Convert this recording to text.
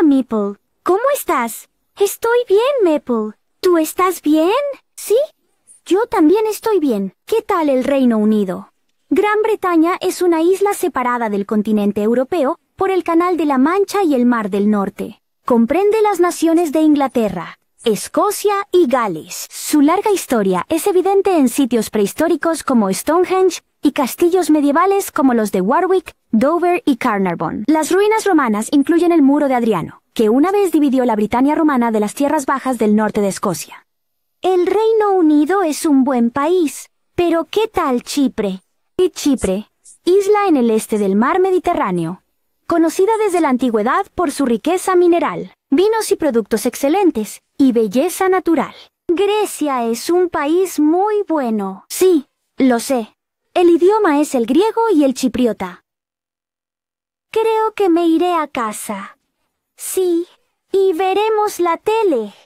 Hola, Maple, ¿Cómo estás? Estoy bien, Maple. ¿Tú estás bien? ¿Sí? Yo también estoy bien. ¿Qué tal el Reino Unido? Gran Bretaña es una isla separada del continente europeo por el Canal de la Mancha y el Mar del Norte. Comprende las naciones de Inglaterra, Escocia y Gales. Su larga historia es evidente en sitios prehistóricos como Stonehenge y castillos medievales como los de Warwick Dover y Carnarvon. Las ruinas romanas incluyen el muro de Adriano, que una vez dividió la Britania romana de las tierras bajas del norte de Escocia. El Reino Unido es un buen país, pero ¿qué tal Chipre? Y Chipre, isla en el este del mar Mediterráneo, conocida desde la antigüedad por su riqueza mineral, vinos y productos excelentes, y belleza natural. Grecia es un país muy bueno. Sí, lo sé. El idioma es el griego y el chipriota. Creo que me iré a casa. Sí, y veremos la tele.